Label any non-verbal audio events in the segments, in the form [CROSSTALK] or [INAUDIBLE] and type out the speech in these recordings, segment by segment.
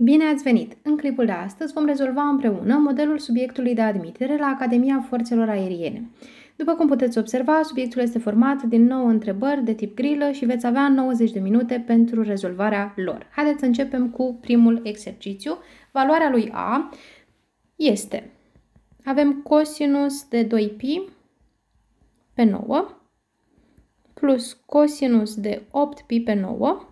Bine ați venit! În clipul de astăzi vom rezolva împreună modelul subiectului de admitere la Academia Forțelor Aeriene. După cum puteți observa, subiectul este format din 9 întrebări de tip grilă și veți avea 90 de minute pentru rezolvarea lor. Haideți să începem cu primul exercițiu. Valoarea lui A este... Avem cosinus de 2 π pe 9 plus cosinus de 8 π pe 9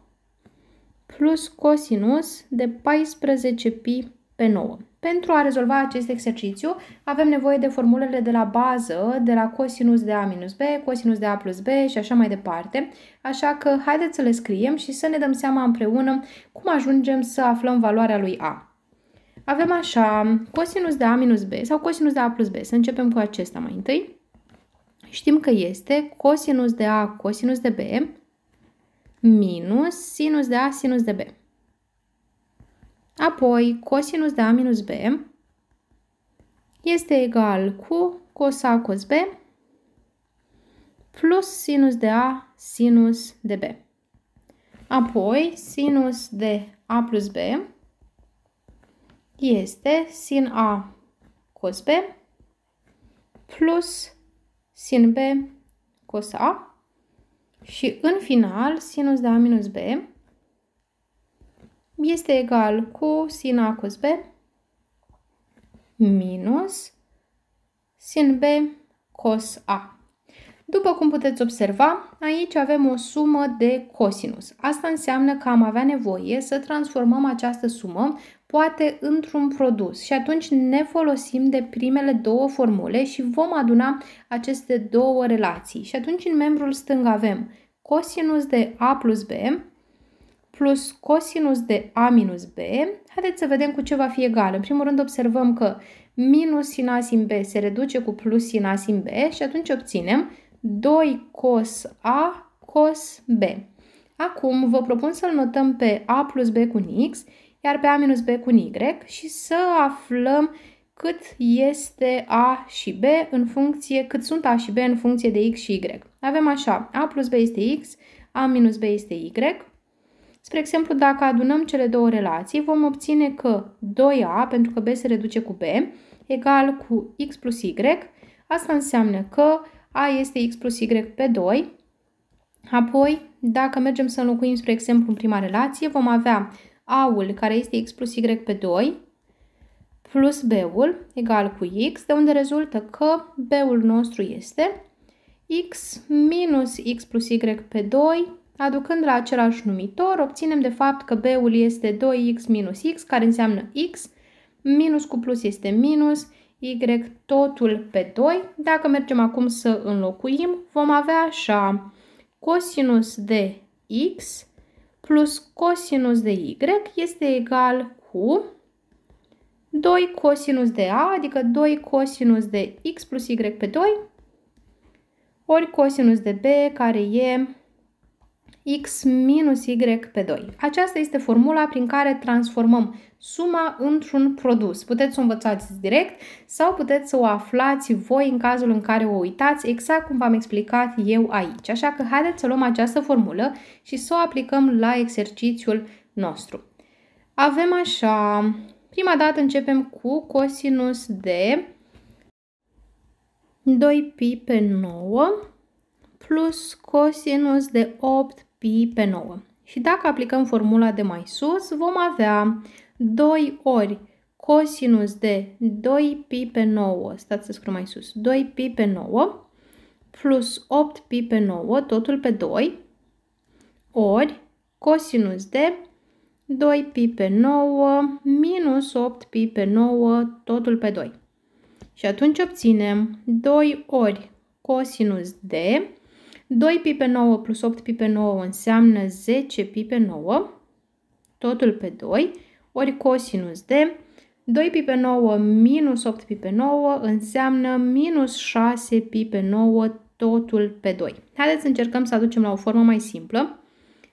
plus cosinus de 14 pi pe 9. Pentru a rezolva acest exercițiu avem nevoie de formulele de la bază, de la cosinus de a minus b, cosinus de a plus b și așa mai departe, așa că haideți să le scriem și să ne dăm seama împreună cum ajungem să aflăm valoarea lui a. Avem așa cosinus de a minus b sau cosinus de a plus b, să începem cu acesta mai întâi. Știm că este cosinus de a cosinus de b minus sinus de A sinus de B. Apoi, cosinus de A minus B este egal cu cos A cos B plus sinus de A sinus de B. Apoi, sinus de A plus B este sin A cos B plus sin B cos A și în final, sinus de A minus B este egal cu sin A cos B minus sin B cos A. După cum puteți observa, aici avem o sumă de cosinus. Asta înseamnă că am avea nevoie să transformăm această sumă poate într-un produs. Și atunci ne folosim de primele două formule și vom aduna aceste două relații. Și atunci în membrul stâng avem cosinus de A plus B plus cosinus de A minus B. Haideți să vedem cu ce va fi egal. În primul rând observăm că minus sin A sin B se reduce cu plus sin A sin B și atunci obținem 2 cos A cos B. Acum vă propun să-l notăm pe A plus B cu un X iar pe A minus B cu Y și să aflăm cât este A și B în funcție, cât sunt A și B în funcție de X și Y. Avem așa, A plus B este X, A minus B este Y. Spre exemplu, dacă adunăm cele două relații, vom obține că 2A, pentru că B se reduce cu B, egal cu X plus Y. Asta înseamnă că A este X plus Y pe 2. Apoi, dacă mergem să înlocuim, spre exemplu, în prima relație, vom avea a-ul, care este x plus y pe 2, plus B-ul, egal cu x, de unde rezultă că B-ul nostru este x minus x plus y pe 2, aducând la același numitor, obținem de fapt că B-ul este 2x minus x, care înseamnă x, minus cu plus este minus, y totul pe 2. Dacă mergem acum să înlocuim, vom avea așa cosinus de x plus cosinus de y este egal cu 2 cosinus de a, adică 2 cosinus de x plus y pe 2, ori cosinus de b, care e x minus y pe 2. Aceasta este formula prin care transformăm suma într-un produs. Puteți să o învățați direct sau puteți să o aflați voi în cazul în care o uitați, exact cum v-am explicat eu aici. Așa că haideți să luăm această formulă și să o aplicăm la exercițiul nostru. Avem așa, prima dată începem cu cosinus de 2pi pe 9 plus cosinus de 8 pi pe 9. Și dacă aplicăm formula de mai sus, vom avea 2 ori cosinus de 2 pi pe 9, stați să scriu mai sus, 2 pi pe 9 plus 8 pi pe 9, totul pe 2, ori cosinus de 2 pi pe 9 minus 8 pi pe 9, totul pe 2. Și atunci obținem 2 ori cosinus de 2 pi pe 9 plus 8 pi pe 9 înseamnă 10 pi pe 9, totul pe 2, ori cosinus de 2 pi pe 9 minus 8 pi pe 9 înseamnă minus 6 pi pe 9, totul pe 2. Haideți să încercăm să aducem la o formă mai simplă.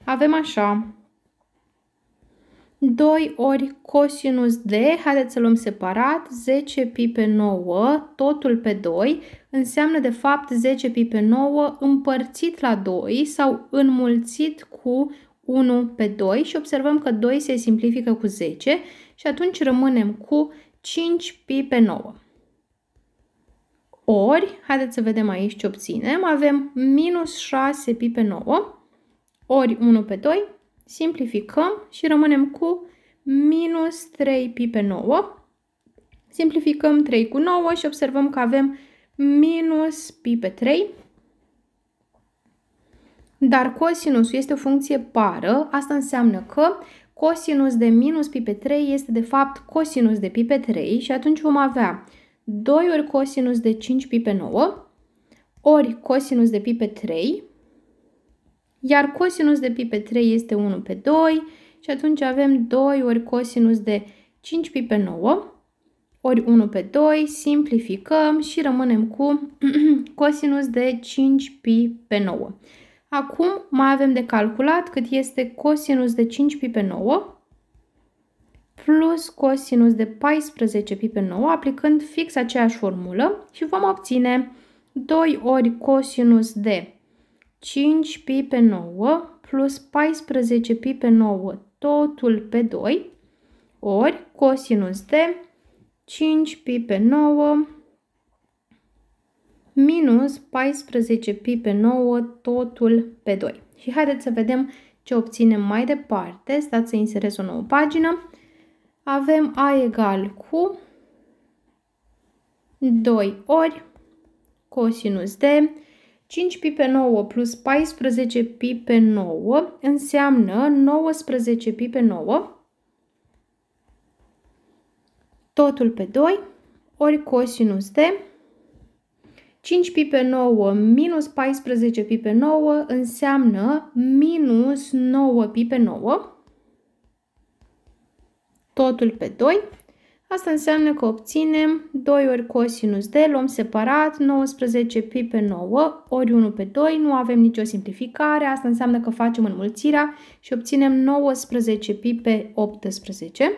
Avem așa 2 ori cosinus de, haideți să luăm separat, 10 pi pe 9, totul pe 2, înseamnă de fapt 10 pi pe 9 împărțit la 2 sau înmulțit cu 1 pe 2 și observăm că 2 se simplifică cu 10 și atunci rămânem cu 5 pi pe 9. Ori, haideți să vedem aici ce obținem, avem minus 6 pi pe 9 ori 1 pe 2 simplificăm și rămânem cu minus 3 pi pe 9. Simplificăm 3 cu 9 și observăm că avem minus pi pe 3. Dar cosinusul este o funcție pară, asta înseamnă că cosinus de minus pi pe 3 este de fapt cosinus de pi pe 3 și atunci vom avea 2 ori cosinus de 5 pi pe 9 ori cosinus de pi pe 3 iar cosinus de pi pe 3 este 1 pe 2 și atunci avem 2 ori cosinus de 5 pi pe 9 ori 1 pe 2, simplificăm și rămânem cu [CLEARS THROAT] cosinus de 5 pi pe 9. Acum mai avem de calculat cât este cosinus de 5 pi pe 9 plus cosinus de 14 pi pe 9, aplicând fix aceeași formulă și vom obține 2 ori cosinus de 5 pi pe 9 plus 14 pi pe 9 totul pe 2 ori cosinus de 5 pi pe 9 minus 14 pi pe 9 totul pe 2. Și haideți să vedem ce obținem mai departe. Stați să inserez o nouă pagină. Avem a egal cu 2 ori cosinus de 5 pi pe 9 plus 14 pi pe 9 înseamnă 19 pi pe 9, totul pe 2, ori cosinus de 5 pi pe 9 minus 14 pi pe 9 înseamnă minus 9 pi pe 9, totul pe 2, Asta înseamnă că obținem 2 ori cosinus de, luăm separat, 19 pi pe 9 ori 1 pe 2, nu avem nicio simplificare, asta înseamnă că facem înmulțirea și obținem 19 pi pe 18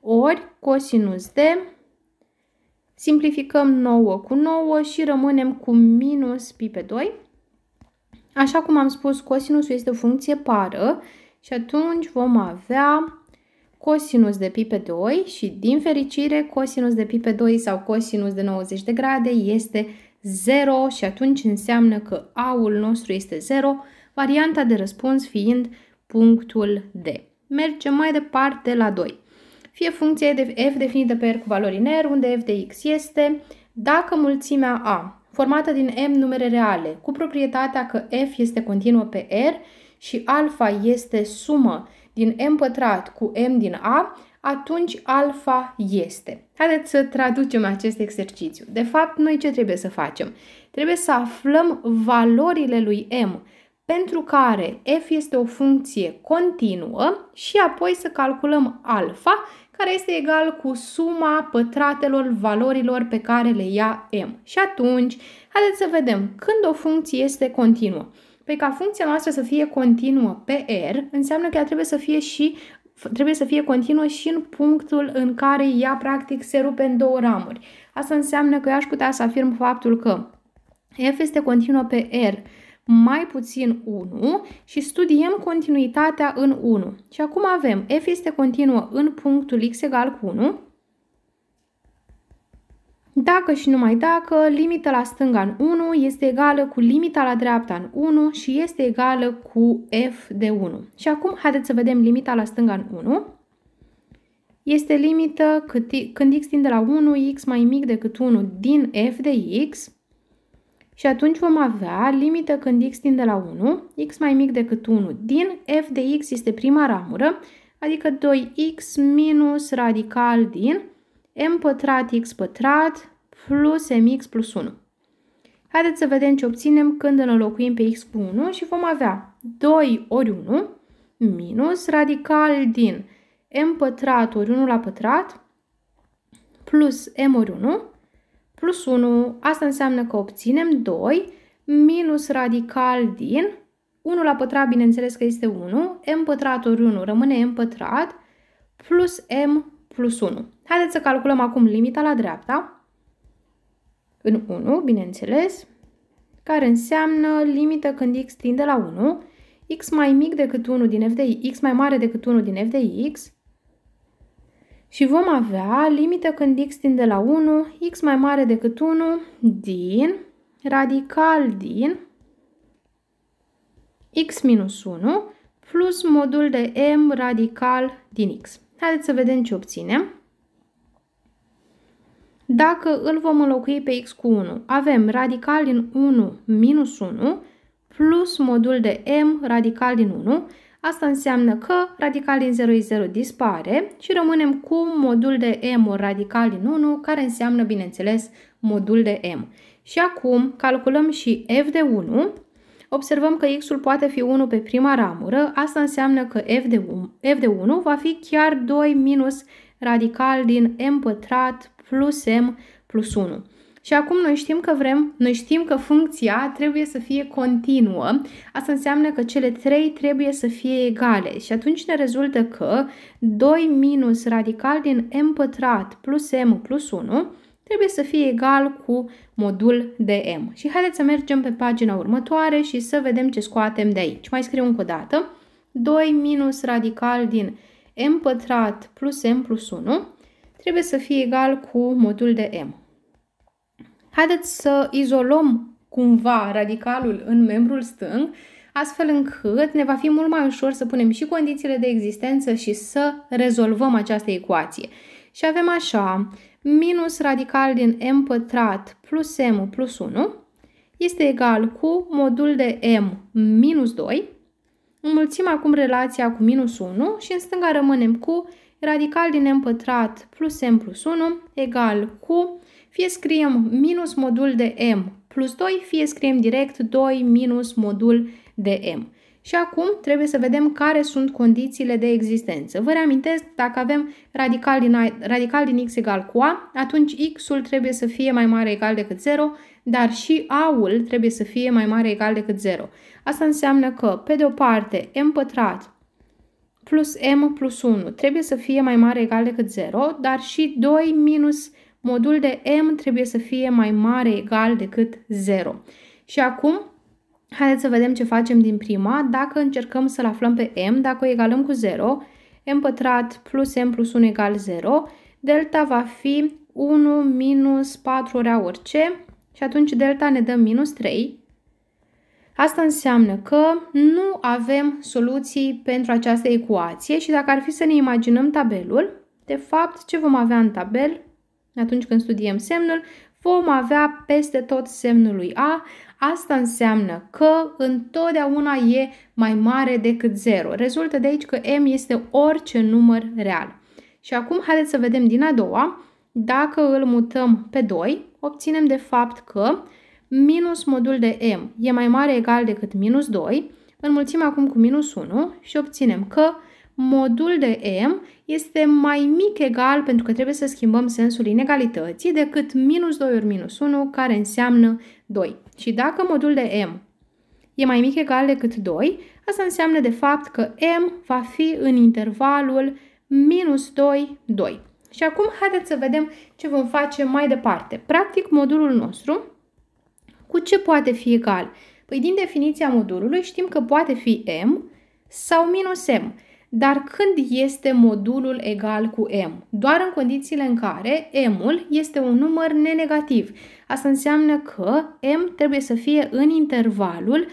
ori cosinus de, simplificăm 9 cu 9 și rămânem cu minus pi pe 2. Așa cum am spus, cosinusul este o funcție pară și atunci vom avea cosinus de pi pe 2 și, din fericire, cosinus de pi pe 2 sau cosinus de 90 de grade este 0 și atunci înseamnă că A-ul nostru este 0, varianta de răspuns fiind punctul D. Mergem mai departe la 2. Fie funcția de f definită pe R cu valori în R, unde f de x este dacă mulțimea A, formată din m numere reale, cu proprietatea că f este continuă pe R și alfa este sumă din m pătrat cu m din a, atunci alfa este. Haideți să traducem acest exercițiu. De fapt, noi ce trebuie să facem? Trebuie să aflăm valorile lui m, pentru care f este o funcție continuă și apoi să calculăm alfa, care este egal cu suma pătratelor valorilor pe care le ia m. Și atunci, haideți să vedem când o funcție este continuă. Păi ca funcția noastră să fie continuă pe R, înseamnă că ea trebuie să fie și trebuie să fie continuă și în punctul în care ea practic se rupe în două ramuri. Asta înseamnă că eu aș putea să afirm faptul că F este continuă pe R mai puțin 1 și studiem continuitatea în 1. Și acum avem F este continuă în punctul X egal cu 1, dacă și numai dacă, limita la stânga în 1 este egală cu limita la dreapta în 1 și este egală cu f de 1. Și acum haideți să vedem limita la stânga în 1. Este limită când x tinde la 1, x mai mic decât 1 din f de x. Și atunci vom avea limită când x tinde la 1, x mai mic decât 1 din f de x este prima ramură, adică 2x minus radical din m pătrat x pătrat plus mx plus 1. Haideți să vedem ce obținem când înlocuim pe x cu 1 și vom avea 2 ori 1 minus radical din m pătrat ori 1 la pătrat plus m ori 1 plus 1. Asta înseamnă că obținem 2 minus radical din 1 la pătrat, bineînțeles că este 1, m pătrat ori 1 rămâne m pătrat plus m plus 1. Haideți să calculăm acum limita la dreapta, în 1, bineînțeles, care înseamnă limită când x tinde la 1, x mai mic decât 1 din f de x mai mare decât 1 din f de x, și vom avea limită când x tinde la 1, x mai mare decât 1 din radical din x minus 1 plus modul de m radical din x. Haideți să vedem ce obținem. Dacă îl vom înlocui pe x cu 1, avem radical din 1 minus 1 plus modul de m radical din 1. Asta înseamnă că radical din 0 e 0 dispare și rămânem cu modul de m radical din 1, care înseamnă, bineînțeles, modul de m. Și acum calculăm și f de 1 observăm că x-ul poate fi 1 pe prima ramură, asta înseamnă că f de, un, f de 1 va fi chiar 2 minus radical din m pătrat plus m plus 1. Și acum noi știm că vrem, noi știm că funcția trebuie să fie continuă. Asta înseamnă că cele 3 trebuie să fie egale. Și atunci ne rezultă că 2 minus radical din m pătrat plus m plus 1 trebuie să fie egal cu modul de m. Și haideți să mergem pe pagina următoare și să vedem ce scoatem de aici. Mai scriu încă o dată. 2 minus radical din m pătrat plus m plus 1 trebuie să fie egal cu modul de m. Haideți să izolăm cumva radicalul în membrul stâng, astfel încât ne va fi mult mai ușor să punem și condițiile de existență și să rezolvăm această ecuație. Și avem așa, minus radical din m pătrat plus m plus 1 este egal cu modul de m minus 2. Înmulțim acum relația cu minus 1 și în stânga rămânem cu radical din m pătrat plus m plus 1 egal cu, fie scriem minus modul de m plus 2, fie scriem direct 2 minus modul de m. Și acum trebuie să vedem care sunt condițiile de existență. Vă reamintesc, dacă avem radical din, a, radical din x egal cu a, atunci x-ul trebuie să fie mai mare egal decât 0, dar și a-ul trebuie să fie mai mare egal decât 0. Asta înseamnă că, pe de o parte, m pătrat plus m plus 1 trebuie să fie mai mare egal decât 0, dar și 2 minus modul de m trebuie să fie mai mare egal decât 0. Și acum Haideți să vedem ce facem din prima. Dacă încercăm să-l aflăm pe m, dacă o egalăm cu 0, m pătrat plus m plus 1 egal 0, delta va fi 1 minus 4 ori orice și atunci delta ne dă minus 3. Asta înseamnă că nu avem soluții pentru această ecuație și dacă ar fi să ne imaginăm tabelul, de fapt ce vom avea în tabel atunci când studiem semnul, vom avea peste tot semnul lui A, Asta înseamnă că întotdeauna e mai mare decât 0. Rezultă de aici că m este orice număr real. Și acum haideți să vedem din a doua. Dacă îl mutăm pe 2, obținem de fapt că minus modul de m e mai mare egal decât minus 2, înmulțim acum cu minus 1 și obținem că modul de m este mai mic egal, pentru că trebuie să schimbăm sensul inegalității, decât minus 2 ori minus 1, care înseamnă 2. Și dacă modul de m e mai mic egal decât 2, asta înseamnă de fapt că m va fi în intervalul minus 2, 2. Și acum haideți să vedem ce vom face mai departe. Practic, modulul nostru, cu ce poate fi egal? Păi din definiția modulului știm că poate fi m sau minus m dar când este modulul egal cu m? Doar în condițiile în care m-ul este un număr nenegativ. Asta înseamnă că m trebuie să fie în intervalul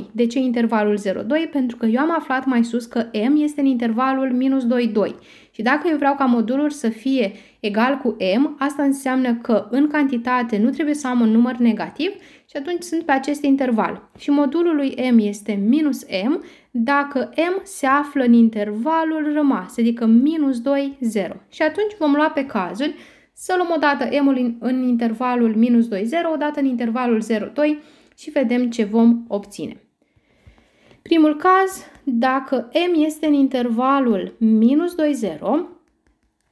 0,2. De ce intervalul 0,2? Pentru că eu am aflat mai sus că m este în intervalul minus 2,2. Și dacă eu vreau ca modulul să fie egal cu m, asta înseamnă că în cantitate nu trebuie să am un număr negativ și atunci sunt pe acest interval. Și modulul lui m este minus m, dacă M se află în intervalul rămas, adică minus 2, 0. Și atunci vom lua pe cazuri să luăm o dată M-ul în, în intervalul minus 2, 0, o dată în intervalul 0, 2 și vedem ce vom obține. Primul caz, dacă M este în intervalul minus 2, 0,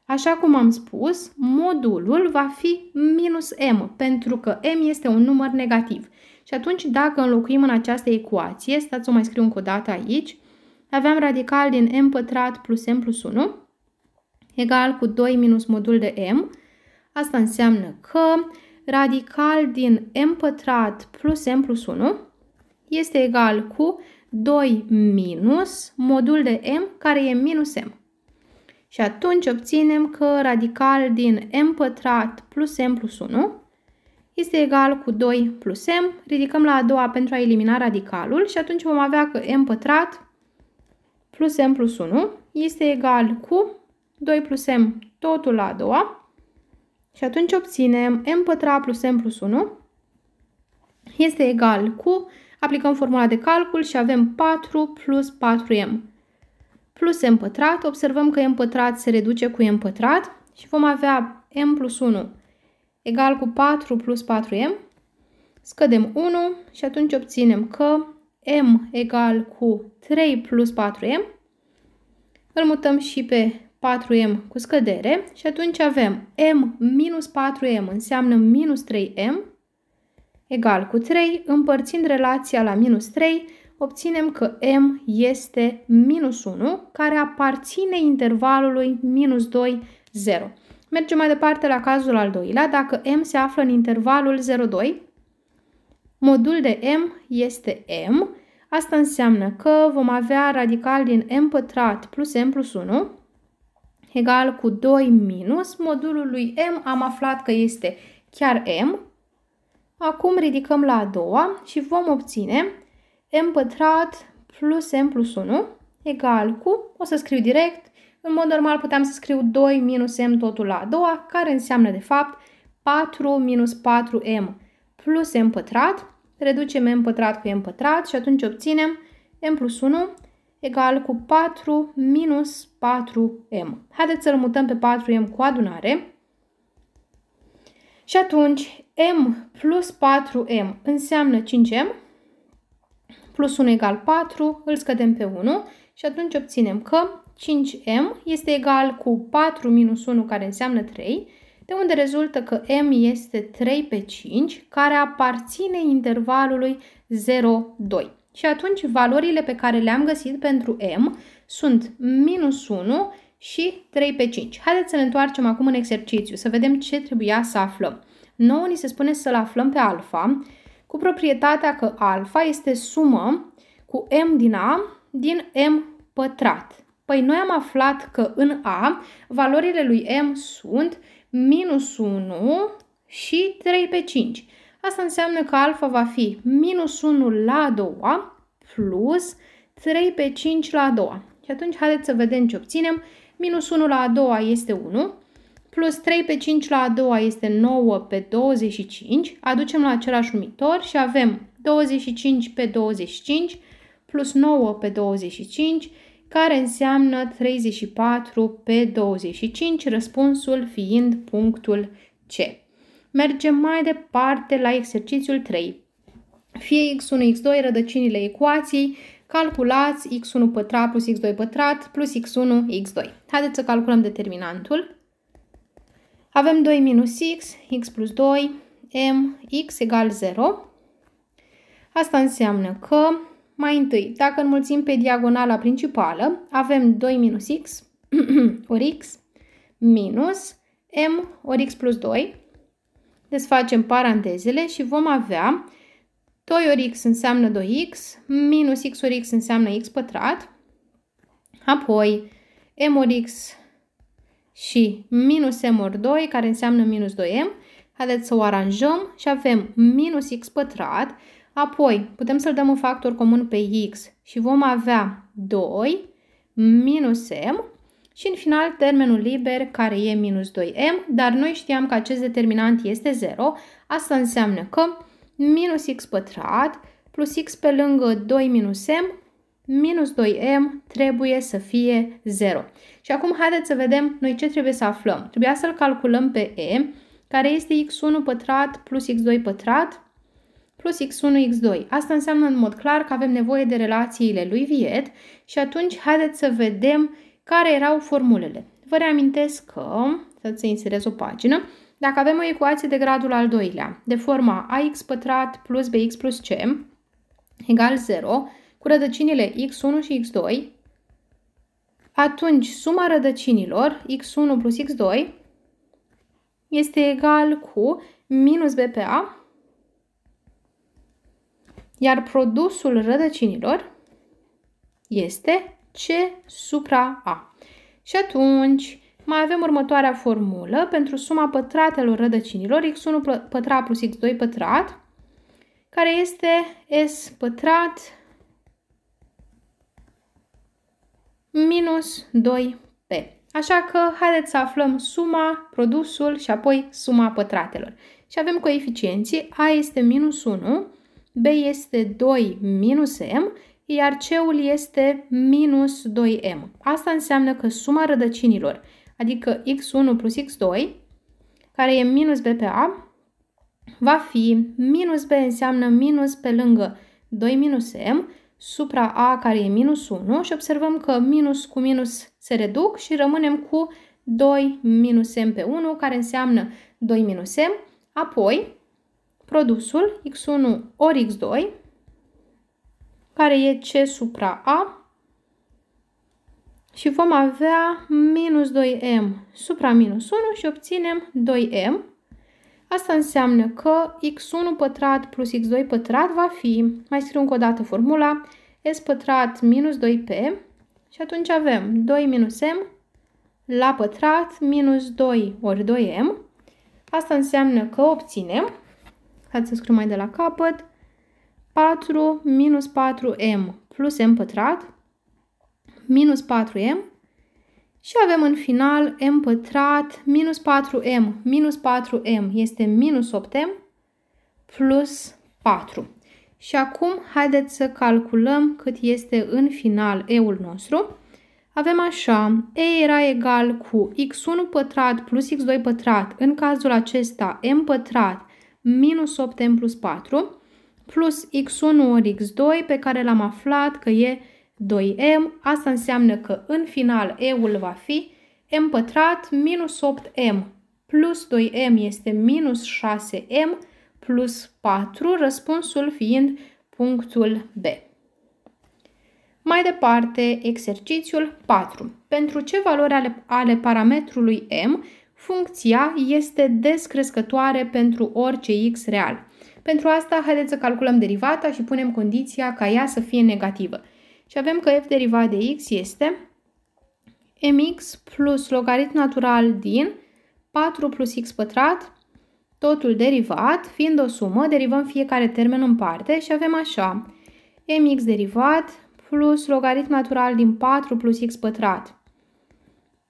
așa cum am spus, modulul va fi minus M, pentru că M este un număr negativ. Și atunci, dacă înlocuim în această ecuație, stați să o mai scriu încă o dată aici, aveam radical din m pătrat plus m plus 1 egal cu 2 minus modul de m. Asta înseamnă că radical din m pătrat plus m plus 1 este egal cu 2 minus modul de m care e minus m. Și atunci obținem că radical din m pătrat plus m plus 1 este egal cu 2 plus m, ridicăm la a doua pentru a elimina radicalul și atunci vom avea că m pătrat plus m plus 1 este egal cu 2 plus m totul la a doua și atunci obținem m pătrat plus m plus 1 este egal cu, aplicăm formula de calcul și avem 4 plus 4m plus m pătrat, observăm că m pătrat se reduce cu m pătrat și vom avea m plus 1 egal cu 4 plus 4m, scădem 1 și atunci obținem că m egal cu 3 plus 4m, îl mutăm și pe 4m cu scădere și atunci avem m minus 4m înseamnă minus 3m egal cu 3, împărțind relația la minus 3, obținem că m este minus 1, care aparține intervalului minus 2, 0. Mergem mai departe la cazul al doilea. Dacă M se află în intervalul 0,2, modul de M este M. Asta înseamnă că vom avea radical din M pătrat plus M plus 1 egal cu 2 minus modulul lui M. Am aflat că este chiar M. Acum ridicăm la a doua și vom obține M pătrat plus M plus 1 egal cu, o să scriu direct, în mod normal puteam să scriu 2 minus m totul la a doua, care înseamnă de fapt 4 minus 4m plus m pătrat. Reducem m pătrat cu m pătrat și atunci obținem m plus 1 egal cu 4 minus 4m. Haideți să-l mutăm pe 4m cu adunare. Și atunci m plus 4m înseamnă 5m plus 1 egal 4, îl scădem pe 1 și atunci obținem că 5m este egal cu 4 minus 1 care înseamnă 3, de unde rezultă că m este 3 pe 5 care aparține intervalului 0,2. Și atunci valorile pe care le-am găsit pentru m sunt minus 1 și 3 pe 5. Haideți să ne întoarcem acum în exercițiu, să vedem ce trebuia să aflăm. Nouă ni se spune să-l aflăm pe alfa cu proprietatea că alfa este sumă cu m din a din m pătrat. Păi noi am aflat că în A valorile lui M sunt minus 1 și 3 pe 5. Asta înseamnă că alfa va fi minus 1 la a doua plus 3 pe 5 la a doua. Și atunci haideți să vedem ce obținem. Minus 1 la a doua este 1, plus 3 pe 5 la a doua este 9 pe 25. Aducem la același numitor și avem 25 pe 25 plus 9 pe 25 care înseamnă 34 pe 25, răspunsul fiind punctul C. Mergem mai departe la exercițiul 3. Fie x1, x2, rădăcinile ecuației, calculați x1 pătrat plus x2 pătrat plus x1, x2. Haideți să calculăm determinantul. Avem 2 minus x, x plus 2, m, x egal 0. Asta înseamnă că mai întâi, dacă înmulțim pe diagonala principală, avem 2 minus x [CLEARS THROAT] ori x minus m ori x plus 2. Desfacem parantezele și vom avea 2 ori x înseamnă 2x, minus x ori x înseamnă x pătrat, apoi m ori x și minus m ori 2, care înseamnă minus 2m. Haideți să o aranjăm și avem minus x pătrat Apoi, putem să-l dăm un factor comun pe x și vom avea 2 minus m și în final termenul liber care e minus 2m, dar noi știam că acest determinant este 0, asta înseamnă că minus x pătrat plus x pe lângă 2 minus m minus 2m trebuie să fie 0. Și acum haideți să vedem noi ce trebuie să aflăm. Trebuia să-l calculăm pe m, care este x1 pătrat plus x2 pătrat plus x1, x2. Asta înseamnă în mod clar că avem nevoie de relațiile lui Viet și atunci haideți să vedem care erau formulele. Vă reamintesc că, să se inserez o pagină, dacă avem o ecuație de gradul al doilea, de forma ax pătrat plus bx plus c egal 0, cu rădăcinile x1 și x2, atunci suma rădăcinilor x1 plus x2 este egal cu minus b pe a iar produsul rădăcinilor este C supra A. Și atunci mai avem următoarea formulă pentru suma pătratelor rădăcinilor, x1 pătrat plus x2 pătrat, care este S pătrat minus 2P. Așa că haideți să aflăm suma, produsul și apoi suma pătratelor. Și avem coeficienții, A este minus 1, B este 2 minus M, iar C-ul este minus 2M. Asta înseamnă că suma rădăcinilor, adică X1 plus X2, care e minus B pe A, va fi minus B înseamnă minus pe lângă 2 minus M, supra A care e minus 1 și observăm că minus cu minus se reduc și rămânem cu 2 minus M pe 1 care înseamnă 2 minus M. Apoi, produsul x1 ori x2, care e c supra a, și vom avea minus 2m supra minus 1 și obținem 2m. Asta înseamnă că x1 pătrat plus x2 pătrat va fi, mai scriu încă o dată formula, s pătrat minus 2p și atunci avem 2 minus m la pătrat minus 2 ori 2m. Asta înseamnă că obținem Hai să scriu mai de la capăt. 4 minus 4m plus m pătrat minus 4m și avem în final m pătrat minus 4m minus 4m este minus 8m plus 4. Și acum haideți să calculăm cât este în final e-ul nostru. Avem așa, e era egal cu x1 pătrat plus x2 pătrat, în cazul acesta m pătrat minus 8m plus 4 plus x1 ori x2 pe care l-am aflat că e 2m. Asta înseamnă că în final e-ul va fi m pătrat minus 8m plus 2m este minus 6m plus 4, răspunsul fiind punctul B. Mai departe, exercițiul 4. Pentru ce valori ale, ale parametrului m funcția este descrescătoare pentru orice x real. Pentru asta, haideți să calculăm derivata și punem condiția ca ea să fie negativă. Și avem că f derivat de x este mx plus logaritm natural din 4 plus x pătrat, totul derivat, fiind o sumă, derivăm fiecare termen în parte și avem așa mx derivat plus logaritm natural din 4 plus x pătrat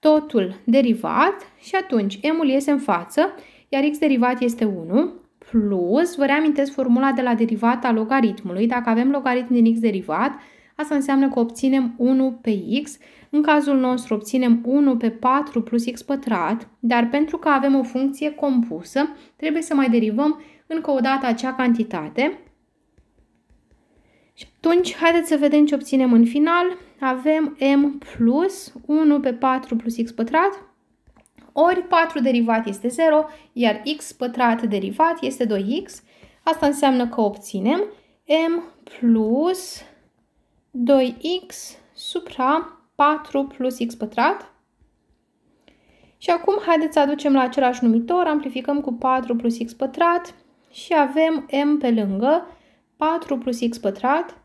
totul derivat și atunci m-ul iese în față, iar x derivat este 1 plus, vă reamintesc formula de la derivata logaritmului, dacă avem logaritm din x derivat, asta înseamnă că obținem 1 pe x, în cazul nostru obținem 1 pe 4 plus x pătrat, dar pentru că avem o funcție compusă, trebuie să mai derivăm încă o dată acea cantitate. Și atunci, haideți să vedem ce obținem în final avem m plus 1 pe 4 plus x pătrat ori 4 derivat este 0, iar x pătrat derivat este 2x. Asta înseamnă că obținem m plus 2x supra 4 plus x pătrat. Și acum haideți să aducem la același numitor, amplificăm cu 4 plus x pătrat și avem m pe lângă 4 plus x pătrat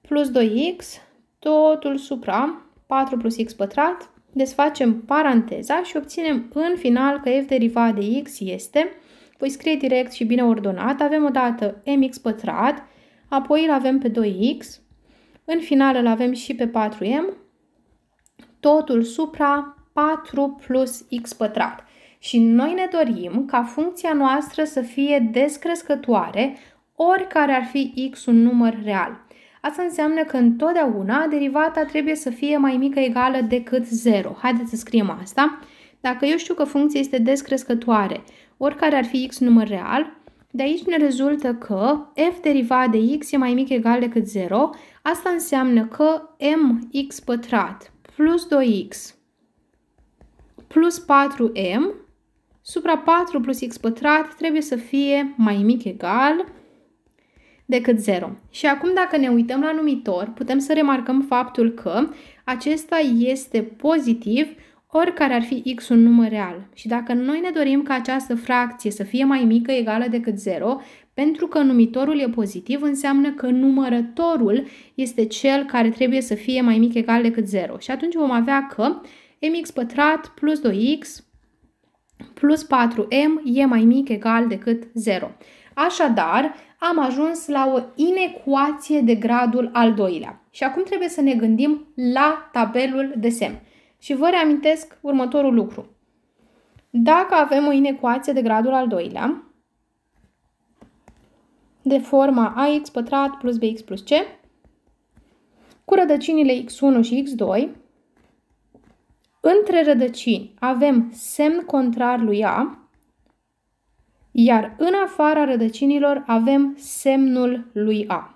plus 2x totul supra 4 plus x pătrat, desfacem paranteza și obținem în final că f derivat de x este, voi scrie direct și bine ordonat, avem odată mx pătrat, apoi îl avem pe 2x, în final îl avem și pe 4m, totul supra 4 plus x pătrat. Și noi ne dorim ca funcția noastră să fie descrescătoare oricare ar fi x un număr real. Asta înseamnă că întotdeauna derivata trebuie să fie mai mică egală decât 0. Haideți să scriem asta. Dacă eu știu că funcția este descrescătoare, oricare ar fi x număr real, de aici ne rezultă că f derivat de x e mai mic egal decât 0. Asta înseamnă că mx pătrat plus 2x plus 4m supra 4 plus x pătrat trebuie să fie mai mic egal decât 0. Și acum dacă ne uităm la numitor, putem să remarcăm faptul că acesta este pozitiv oricare ar fi x un număr real. Și dacă noi ne dorim ca această fracție să fie mai mică egală decât 0, pentru că numitorul e pozitiv, înseamnă că numărătorul este cel care trebuie să fie mai mic egal decât 0. Și atunci vom avea că mx pătrat plus 2x plus 4m e mai mic egal decât 0. Așadar, am ajuns la o inecuație de gradul al doilea. Și acum trebuie să ne gândim la tabelul de semn. Și vă reamintesc următorul lucru. Dacă avem o inecuație de gradul al doilea, de forma ax pătrat plus bx plus c, cu rădăcinile x1 și x2, între rădăcini avem semn contrar lui a, iar în afara rădăcinilor avem semnul lui A.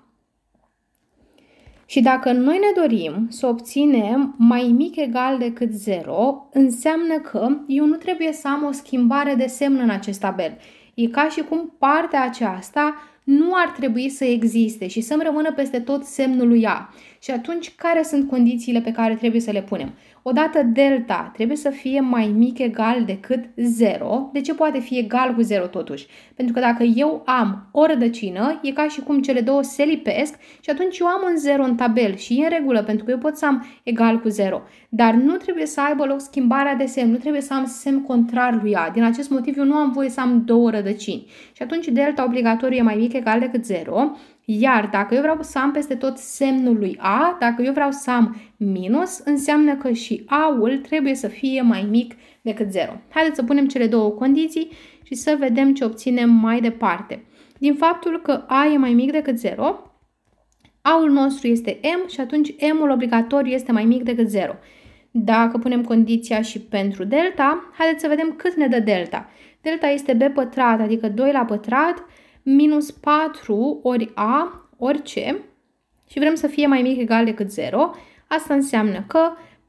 Și dacă noi ne dorim să obținem mai mic egal decât 0, înseamnă că eu nu trebuie să am o schimbare de semn în acest tabel. E ca și cum partea aceasta nu ar trebui să existe și să-mi rămână peste tot semnul lui A. Și atunci, care sunt condițiile pe care trebuie să le punem? Odată delta trebuie să fie mai mic egal decât 0. De ce poate fi egal cu 0 totuși? Pentru că dacă eu am o rădăcină, e ca și cum cele două se lipesc și atunci eu am un 0 în tabel și e în regulă pentru că eu pot să am egal cu 0. Dar nu trebuie să aibă loc schimbarea de semn, nu trebuie să am semn contrar lui A. Din acest motiv eu nu am voie să am două rădăcini. Și atunci delta obligatoriu e mai mic egal decât 0 iar dacă eu vreau să am peste tot semnul lui A, dacă eu vreau să am minus, înseamnă că și A-ul trebuie să fie mai mic decât 0. Haideți să punem cele două condiții și să vedem ce obținem mai departe. Din faptul că A e mai mic decât 0, A-ul nostru este M și atunci M-ul obligatoriu este mai mic decât 0. Dacă punem condiția și pentru delta, haideți să vedem cât ne dă delta. Delta este B pătrat, adică 2 la pătrat, minus 4 ori A ori C și vrem să fie mai mic egal decât 0, asta înseamnă că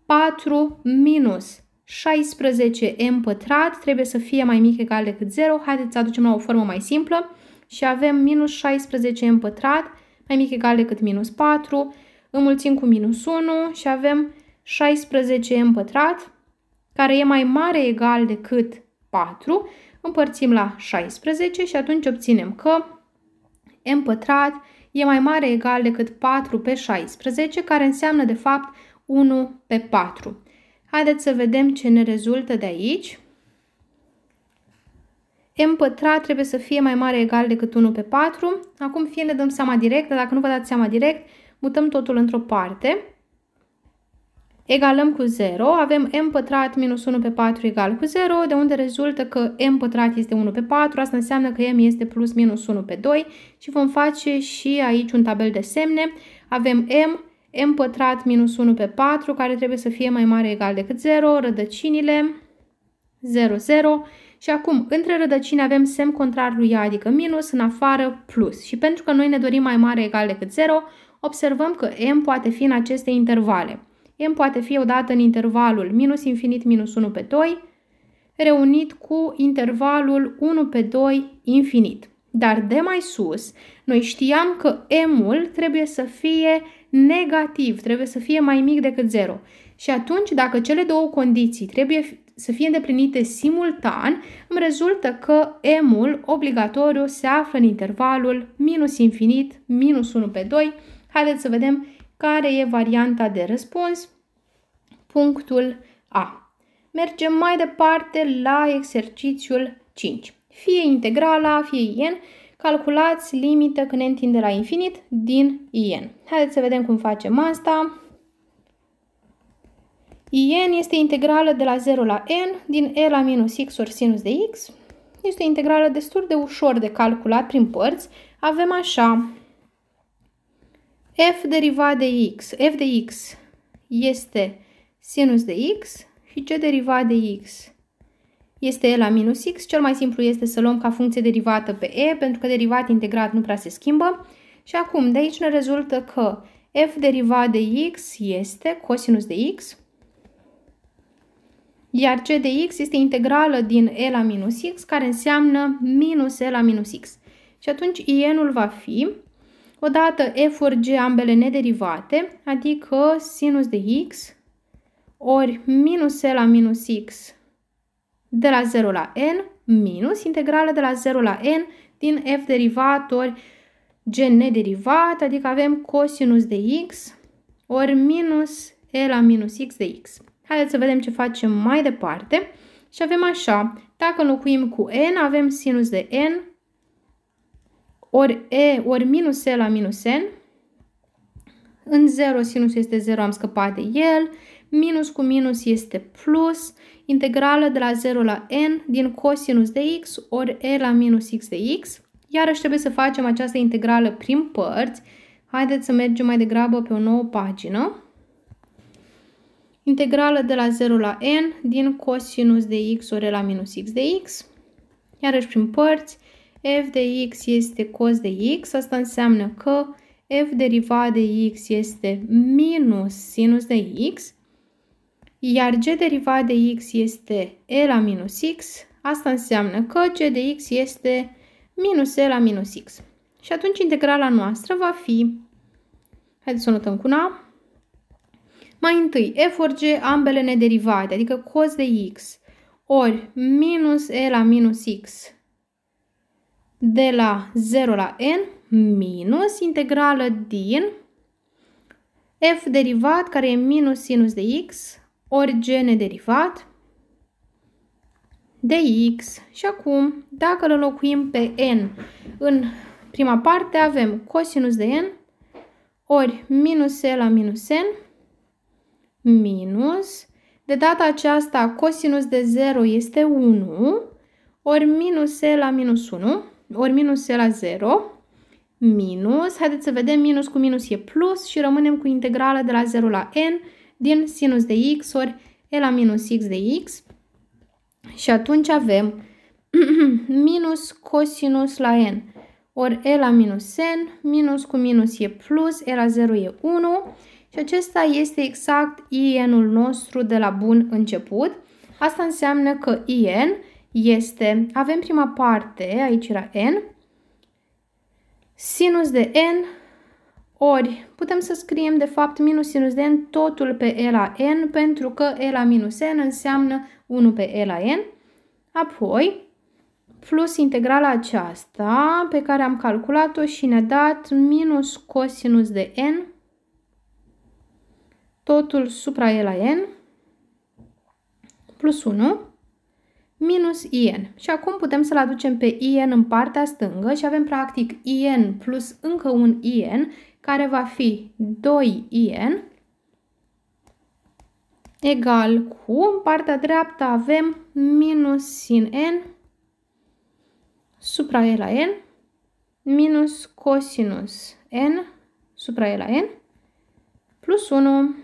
4 minus 16m pătrat trebuie să fie mai mic egal decât 0. Haideți să aducem la o formă mai simplă și avem minus 16m pătrat mai mic egal decât minus 4. Înmulțim cu minus 1 și avem 16m pătrat care e mai mare egal decât 4 împărțim la 16 și atunci obținem că m pătrat e mai mare egal decât 4 pe 16, care înseamnă de fapt 1 pe 4. Haideți să vedem ce ne rezultă de aici. m pătrat trebuie să fie mai mare egal decât 1 pe 4. Acum fie ne dăm seama direct, dar dacă nu vă dați seama direct, mutăm totul într-o parte egalăm cu 0, avem m pătrat minus 1 pe 4 egal cu 0, de unde rezultă că m pătrat este 1 pe 4, asta înseamnă că m este plus minus 1 pe 2 și vom face și aici un tabel de semne. Avem m, m pătrat minus 1 pe 4, care trebuie să fie mai mare egal decât 0, rădăcinile, 0, 0, și acum, între rădăcini avem semn contrar lui ea, adică minus, în afară, plus. Și pentru că noi ne dorim mai mare egal decât 0, observăm că m poate fi în aceste intervale m poate fi odată în intervalul minus infinit minus 1 pe 2 reunit cu intervalul 1 pe 2 infinit. Dar de mai sus, noi știam că m-ul trebuie să fie negativ, trebuie să fie mai mic decât 0. Și atunci, dacă cele două condiții trebuie să fie îndeplinite simultan, îmi rezultă că m-ul obligatoriu se află în intervalul minus infinit, minus 1 pe 2. Haideți să vedem care e varianta de răspuns? Punctul A. Mergem mai departe la exercițiul 5. Fie integrala, fie ien, calculați limită când ne întinde la infinit din ien. Haideți să vedem cum facem asta. ien este integrală de la 0 la n din e la minus x ori sinus de x. Este o integrală destul de ușor de calculat prin părți. Avem așa, f derivat de x, f de x este sinus de x și c derivat de x este e la minus x. Cel mai simplu este să luăm ca funcție derivată pe e, pentru că derivat integrat nu prea se schimbă. Și acum, de aici ne rezultă că f derivat de x este cosinus de x, iar c de x este integrală din e la minus x, care înseamnă minus e la minus x. Și atunci in-ul va fi Odată f ori g ambele nederivate, adică sinus de x ori minus e la minus x de la 0 la n minus integrală de la 0 la n din f derivat ori g nederivat, adică avem cosinus de x ori minus e la minus x de x. Haideți să vedem ce facem mai departe. Și avem așa, dacă înlocuim cu n, avem sinus de n ori E ori minus E la minus N. În 0 sinus este 0, am scăpat de el. Minus cu minus este plus. Integrală de la 0 la N din cosinus de X ori E la minus X de X. Iarăși trebuie să facem această integrală prin părți. Haideți să mergem mai degrabă pe o nouă pagină. Integrală de la 0 la N din cosinus de X ori E la minus X de X. Iarăși prin părți f de x este cos de x, asta înseamnă că f derivat de x este minus sinus de x, iar g derivat de x este e la minus x, asta înseamnă că g de x este minus e la minus x. Și atunci integrala noastră va fi, haideți să o notăm cu una, mai întâi f ori g ambele nederivate, adică cos de x, ori minus e la minus x de la 0 la n minus integrală din f derivat care e minus sinus de x ori g derivat de x. Și acum, dacă îl înlocuim pe n în prima parte, avem cosinus de n ori minus e la minus n minus, de data aceasta cosinus de 0 este 1, ori minus e la minus 1, ori minus e la 0, minus, haideți să vedem, minus cu minus e plus și rămânem cu integrală de la 0 la n din sinus de x ori e la minus x de x și atunci avem [CLEARS THROAT] minus cosinus la n ori e la minus n, minus cu minus e plus, e la 0 e 1 și acesta este exact in-ul nostru de la bun început. Asta înseamnă că in este, avem prima parte, aici era n, sinus de n ori putem să scriem de fapt minus sinus de n totul pe e la n pentru că e la minus n înseamnă 1 pe e la n. Apoi plus integrala aceasta pe care am calculat-o și ne-a dat minus cosinus de n totul supra e la n plus 1 minus IN. Și acum putem să-l aducem pe IN în partea stângă și avem practic IN plus încă un IN, care va fi 2IN egal cu, în partea dreaptă avem minus sin N supra E la N minus cosinus N supra E la N plus 1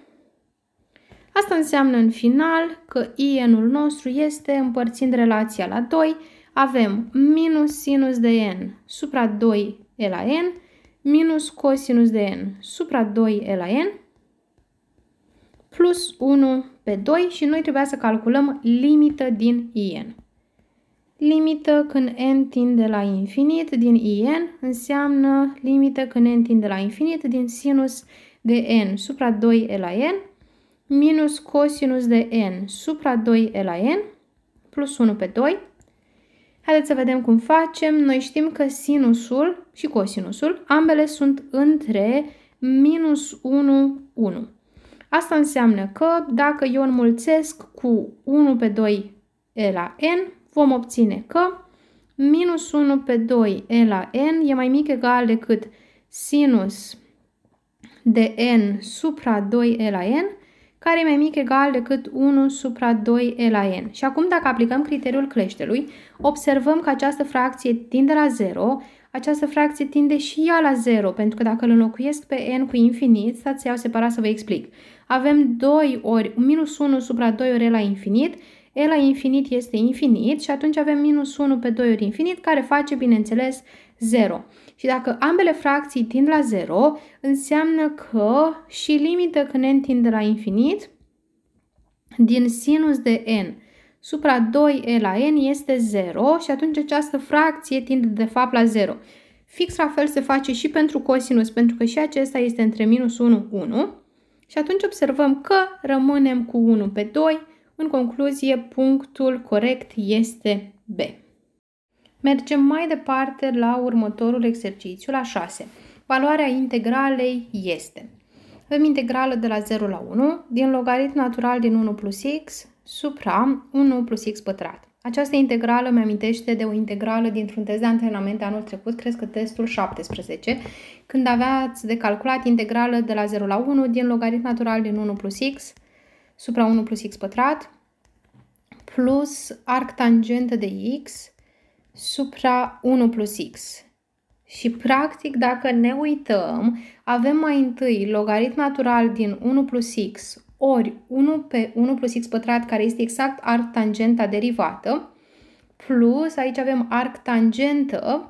Asta înseamnă în final că in-ul nostru este, împărțind relația la 2, avem minus sinus de n supra 2 e la n minus cosinus de n supra 2 e la n plus 1 pe 2 și noi trebuia să calculăm limită din in. Limită când n tinde la infinit din in înseamnă limită când n tinde la infinit din sinus de n supra 2 e la n minus cosinus de n supra 2e la n plus 1 pe 2. Haideți să vedem cum facem. Noi știm că sinusul și cosinusul ambele sunt între minus 1, 1. Asta înseamnă că dacă eu înmulțesc cu 1 pe 2 e la n, vom obține că minus 1 pe 2 e la n e mai mic egal decât sinus de n supra 2 e la n care e mai mic egal decât 1 supra 2 e la n. Și acum dacă aplicăm criteriul creștelui, observăm că această fracție tinde la 0, această fracție tinde și ea la 0, pentru că dacă îl înlocuiesc pe n cu infinit, stați să iau separat să vă explic. Avem 2 ori minus 1 supra 2 ori e la infinit, e la infinit este infinit și atunci avem minus 1 pe 2 ori infinit, care face, bineînțeles, 0. Și dacă ambele fracții tind la 0, înseamnă că și limită când n tinde la infinit din sinus de n supra 2e la n este 0 și atunci această fracție tinde de fapt la 0. Fix la fel se face și pentru cosinus, pentru că și acesta este între minus 1, 1. Și atunci observăm că rămânem cu 1 pe 2. În concluzie, punctul corect este B. Mergem mai departe la următorul exercițiu, la 6. Valoarea integralei este. Avem integrală de la 0 la 1 din logaritm natural din 1 plus x supra 1 plus x pătrat. Această integrală mi amintește de o integrală dintr-un test de antrenament anul trecut, cred că testul 17, când aveați de calculat integrală de la 0 la 1 din logaritm natural din 1 plus x supra 1 plus x pătrat plus arc tangentă de x supra 1 plus x. Și practic, dacă ne uităm, avem mai întâi logaritm natural din 1 plus x ori 1 pe 1 plus x pătrat, care este exact arc tangenta derivată, plus aici avem arc tangentă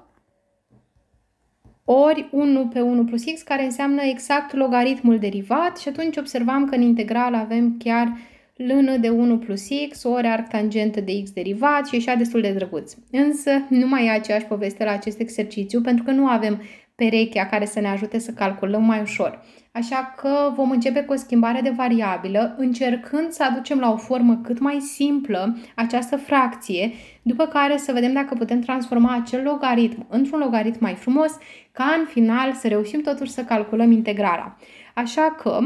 ori 1 pe 1 plus x, care înseamnă exact logaritmul derivat și atunci observam că în integral avem chiar uh, lână de 1 plus x ori arc tangentă de x derivat și așa destul de drăguț. Însă nu mai e aceeași poveste la acest exercițiu pentru că nu avem perechea care să ne ajute să calculăm mai ușor. Așa că vom începe cu o schimbare de variabilă, încercând să aducem la o formă cât mai simplă această fracție, după care să vedem dacă putem transforma acel logaritm într-un logaritm mai frumos, ca în final să reușim totuși să calculăm integrala. Așa că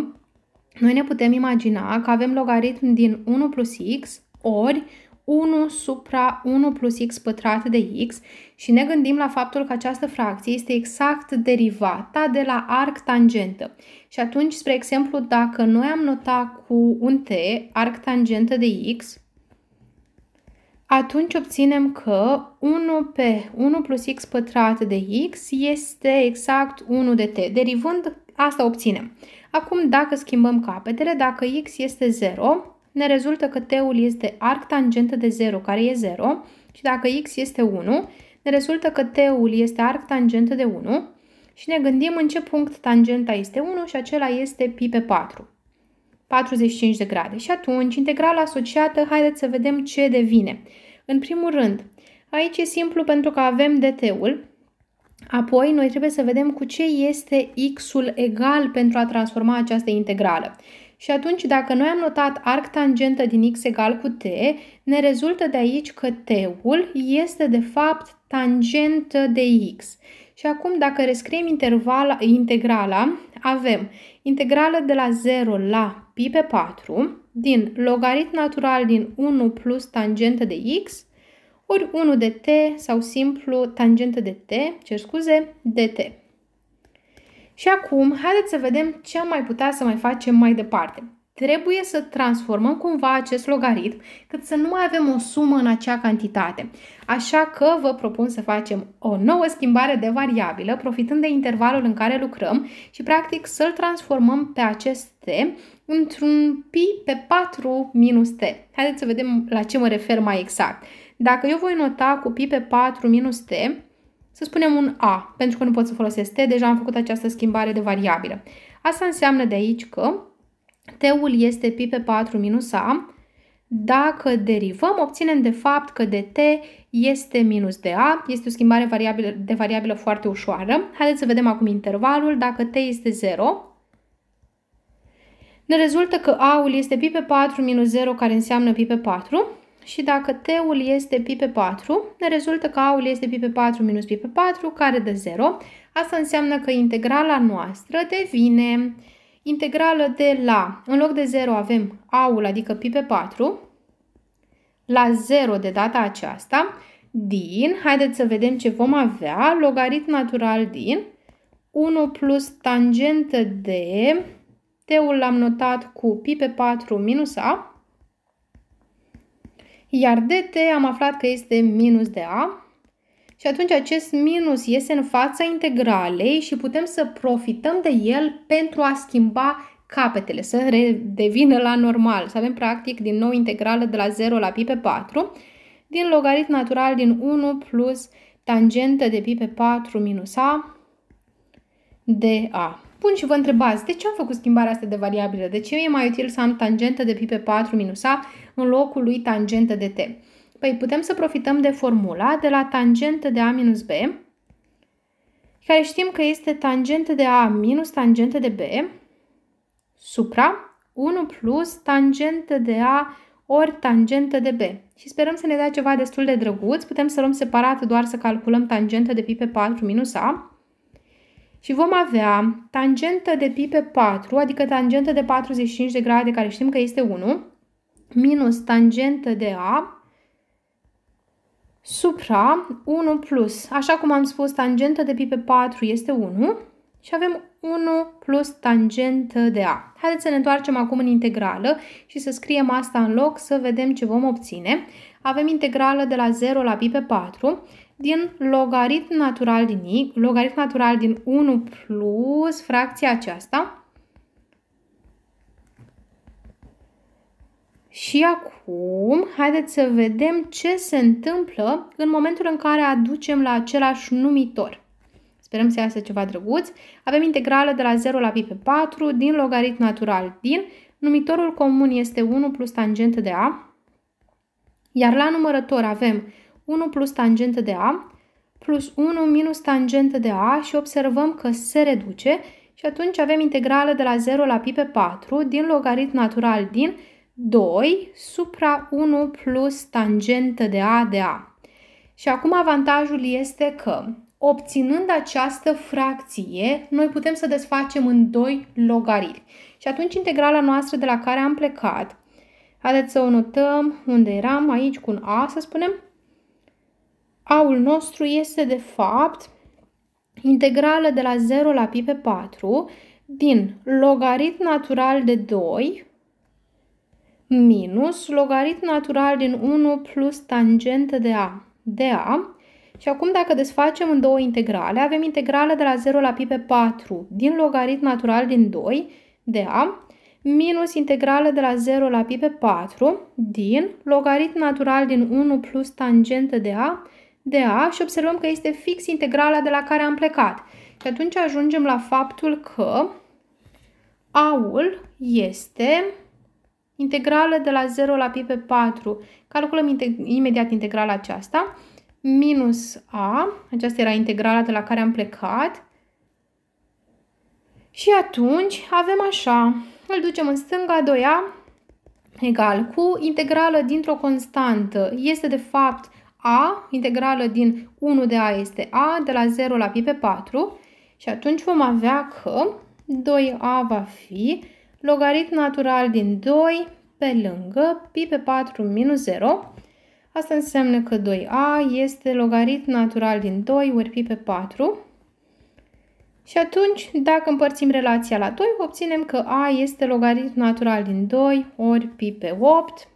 noi ne putem imagina că avem logaritm din 1 plus x ori 1 supra 1 plus x pătrat de x și ne gândim la faptul că această fracție este exact derivata de la arc tangentă. Și atunci, spre exemplu, dacă noi am nota cu un t arc tangentă de x, atunci obținem că 1 pe 1 plus x pătrat de x este exact 1 de t. Derivând, asta obținem. Acum, dacă schimbăm capetele, dacă x este 0, ne rezultă că t-ul este arc tangentă de 0, care e 0, și dacă x este 1, ne rezultă că t-ul este arc tangentă de 1 și ne gândim în ce punct tangenta este 1 și acela este pi pe 4, 45 de grade. Și atunci, integrala asociată, haideți să vedem ce devine. În primul rând, aici e simplu pentru că avem dt-ul, Apoi, noi trebuie să vedem cu ce este x-ul egal pentru a transforma această integrală. Și atunci, dacă noi am notat arc tangentă din x egal cu t, ne rezultă de aici că t-ul este de fapt tangentă de x. Și acum, dacă rescriem integrala, avem integrală de la 0 la pi pe 4 din logarit natural din 1 plus tangentă de x ori 1 de t sau simplu tangentă de t, cer scuze, de t. Și acum, haideți să vedem ce am mai putea să mai facem mai departe. Trebuie să transformăm cumva acest logaritm cât să nu mai avem o sumă în acea cantitate. Așa că vă propun să facem o nouă schimbare de variabilă, profitând de intervalul în care lucrăm și practic să-l transformăm pe acest t într-un pi pe 4 minus t. Haideți să vedem la ce mă refer mai exact. Dacă eu voi nota cu pi pe 4 minus t, să spunem un a, pentru că nu pot să folosesc t, deja am făcut această schimbare de variabilă. Asta înseamnă de aici că t-ul este pi pe 4 minus a, dacă derivăm, obținem de fapt că de t este minus de a, este o schimbare variabilă, de variabilă foarte ușoară. Haideți să vedem acum intervalul, dacă t este 0, ne rezultă că a-ul este pi pe 4 minus 0, care înseamnă pi pe 4, și dacă T-ul este pi pe 4, ne rezultă că A-ul este pi pe 4 minus pi pe 4, care dă 0. Asta înseamnă că integrala noastră devine integrală de la, în loc de 0 avem A-ul, adică pi pe 4, la 0 de data aceasta, din, haideți să vedem ce vom avea, logaritm natural din 1 plus tangentă de, T-ul l-am notat cu pi pe 4 minus A, iar dt am aflat că este minus de a și atunci acest minus iese în fața integralei și putem să profităm de el pentru a schimba capetele, să redevină la normal. Să avem practic din nou integrală de la 0 la pi pe 4 din logaritm natural din 1 plus tangentă de pi pe 4 minus a de a. Bun, și vă întrebați, de ce am făcut schimbarea asta de variabile? De ce e mai util să am tangentă de pi pe 4 minus a în locul lui tangentă de t. Păi putem să profităm de formula de la tangentă de a minus b, care știm că este tangentă de a minus tangentă de b, supra 1 plus tangentă de a ori tangentă de b. Și sperăm să ne dea ceva destul de drăguț. Putem să luăm separat doar să calculăm tangentă de pi pe 4 minus a. Și vom avea tangentă de pi pe 4, adică tangentă de 45 de grade, care știm că este 1, minus tangentă de A supra 1 plus. Așa cum am spus, tangentă de pi pe 4 este 1 și avem 1 plus tangentă de A. Haideți să ne întoarcem acum în integrală și să scriem asta în loc să vedem ce vom obține. Avem integrală de la 0 la pi pe 4 din logaritm natural din i, logaritm natural din 1 plus fracția aceasta, Și acum, haideți să vedem ce se întâmplă în momentul în care aducem la același numitor. Sperăm să iasă ceva drăguț. Avem integrală de la 0 la pi pe 4 din logaritm natural din. Numitorul comun este 1 plus tangentă de a. Iar la numărător avem 1 plus tangentă de a plus 1 minus tangentă de a și observăm că se reduce și atunci avem integrală de la 0 la pi pe 4 din logaritm natural din 2 supra 1 plus tangentă de A de A. Și acum avantajul este că, obținând această fracție, noi putem să desfacem în 2 logaritmi. Și atunci integrala noastră de la care am plecat, haideți să o notăm unde eram, aici cu un A să spunem, A-ul nostru este de fapt integrală de la 0 la pi pe 4 din logarit natural de 2 minus logaritm natural din 1 plus tangentă de a de a Și acum dacă desfacem în două integrale, avem integrală de la 0 la pi pe 4 din logaritm natural din 2 a minus integrală de la 0 la pi pe 4 din logaritm natural din 1 plus tangentă de a de a și observăm că este fix integrala de la care am plecat. Și atunci ajungem la faptul că a-ul este integrală de la 0 la pi pe 4. Calculăm integ- imediat integrala aceasta. Minus a, aceasta era integrala de la care am plecat. Și atunci avem așa, îl ducem în stânga, 2a egal cu integrală dintr-o constantă. Este de fapt a, integrală din 1 de a este a, de la 0 la pi pe 4. Și atunci vom avea că 2a va fi logaritm natural din 2 pe lângă pi pe 4 minus 0. Asta înseamnă că 2a este logaritm natural din 2 ori pi pe 4. Și atunci, dacă împărțim relația la 2, obținem că a este logaritm natural din 2 ori pi pe 8,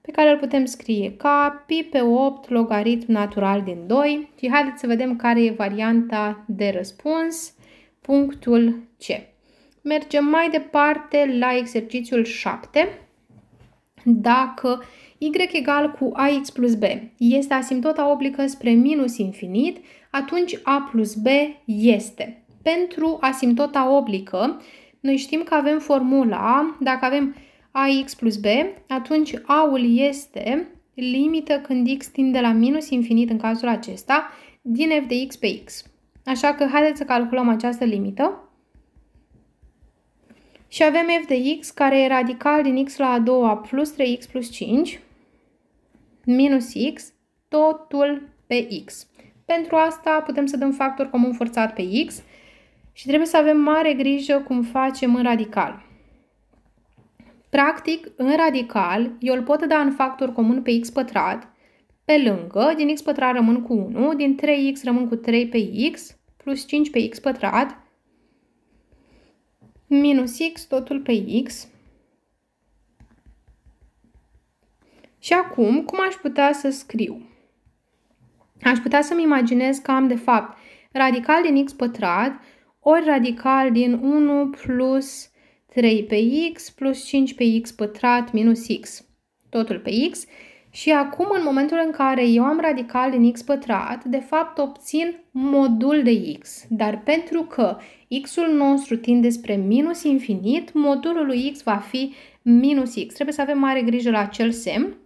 pe care îl putem scrie ca pi pe 8 logaritm natural din 2. Și haideți să vedem care e varianta de răspuns, punctul C. Mergem mai departe la exercițiul 7. Dacă y egal cu ax plus b este asimptota oblică spre minus infinit, atunci a plus b este. Pentru asimptota oblică, noi știm că avem formula, dacă avem ax plus b, atunci a-ul este limită când x tinde la minus infinit în cazul acesta, din f de x pe x. Așa că haideți să calculăm această limită și avem f de x care e radical din x la a doua plus 3x plus 5 minus x, totul pe x. Pentru asta putem să dăm factor comun forțat pe x și trebuie să avem mare grijă cum facem în radical. Practic, în radical, eu îl pot da în factor comun pe x pătrat, pe lângă, din x pătrat rămân cu 1, din 3x rămân cu 3 pe x, plus 5 pe x pătrat, minus x, totul pe x. Și acum, cum aș putea să scriu? Aș putea să-mi imaginez că am, de fapt, radical din x pătrat ori radical din 1 plus 3 pe x plus 5 pe x pătrat minus x. Totul pe x și acum, în momentul în care eu am radical din x pătrat, de fapt obțin modul de x. Dar pentru că x-ul nostru tinde spre minus infinit, modulul lui x va fi minus x. Trebuie să avem mare grijă la acel semn.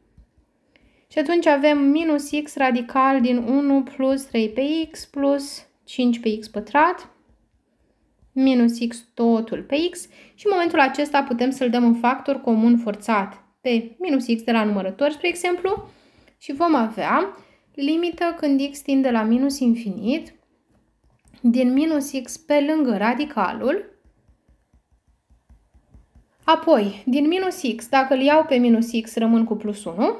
Și atunci avem minus x radical din 1 plus 3 pe x plus 5 pe x pătrat minus x totul pe x și în momentul acesta putem să-l dăm un factor comun forțat pe minus x de la numărător, spre exemplu, și vom avea limită când x tinde la minus infinit din minus x pe lângă radicalul, apoi din minus x, dacă îl iau pe minus x, rămân cu plus 1,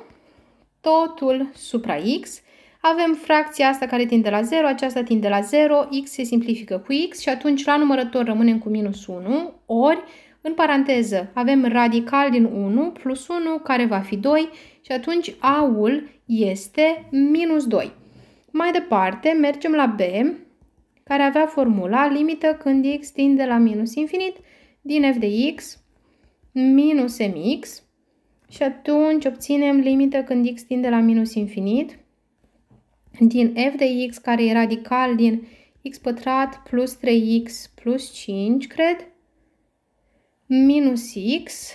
totul supra x, avem fracția asta care tinde la 0, aceasta tinde la 0, x se simplifică cu x și atunci la numărător rămânem cu minus 1 ori în paranteză, avem radical din 1 plus 1 care va fi 2 și atunci A-ul este minus 2. Mai departe, mergem la B, care avea formula limită când x tinde la minus infinit din f de x minus mx și atunci obținem limită când x tinde la minus infinit din f de x care e radical din x pătrat plus 3x plus 5, cred, minus x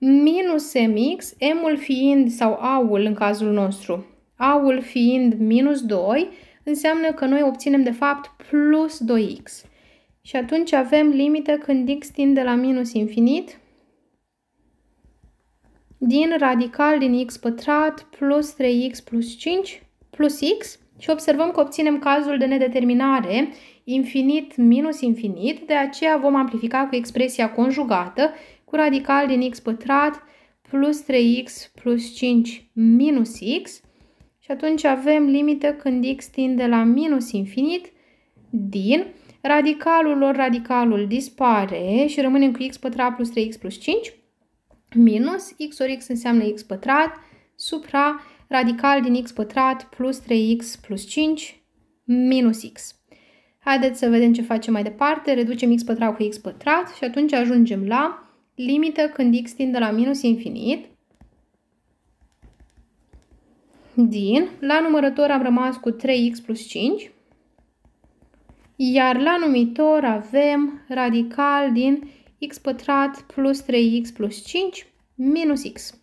minus mx, m-ul fiind sau a-ul în cazul nostru, a-ul fiind minus 2, înseamnă că noi obținem de fapt plus 2x. Și atunci avem limită când x tinde la minus infinit din radical din x pătrat plus 3x plus 5 plus x și observăm că obținem cazul de nedeterminare infinit minus infinit, de aceea vom amplifica cu expresia conjugată cu radical din x pătrat plus 3x plus 5 minus x și atunci avem limită când x tinde la minus infinit din radicalul lor, radicalul dispare și rămânem cu x pătrat plus 3x plus 5 minus x ori x înseamnă x pătrat supra radical din x pătrat plus 3x plus 5 minus x. Haideți să vedem ce facem mai departe. Reducem x pătrat cu x pătrat și atunci ajungem la limită când x tinde la minus infinit. Din, la numărător am rămas cu 3x plus 5, iar la numitor avem radical din x pătrat plus 3x plus 5 minus x.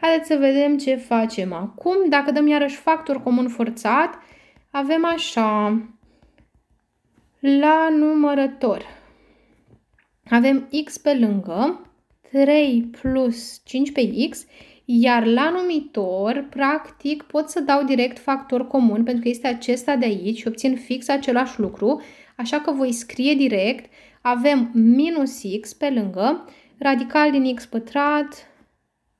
Haideți să vedem ce facem acum. Dacă dăm iarăși factor comun forțat, avem așa la numărător. Avem x pe lângă, 3 plus 5 pe x, iar la numitor, practic, pot să dau direct factor comun, pentru că este acesta de aici și obțin fix același lucru, așa că voi scrie direct, avem minus x pe lângă, radical din x pătrat,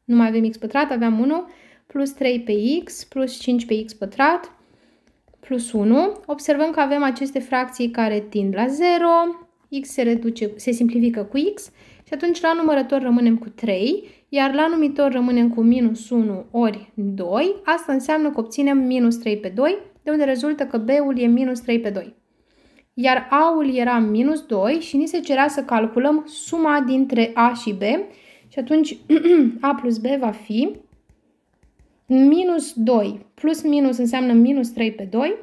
nu mai avem x pătrat, aveam 1, plus 3 pe x, plus 5 pe x pătrat, plus 1. Observăm că avem aceste fracții care tind la 0, x se, reduce, se simplifică cu x și atunci la numărător rămânem cu 3, iar la numitor rămânem cu minus 1 ori 2. Asta înseamnă că obținem minus 3 pe 2, de unde rezultă că b-ul e minus 3 pe 2. Iar a-ul era minus 2 și ni se cerea să calculăm suma dintre a și b și atunci [CLEARS THROAT] a plus b va fi minus 2 plus minus înseamnă minus 3 pe 2,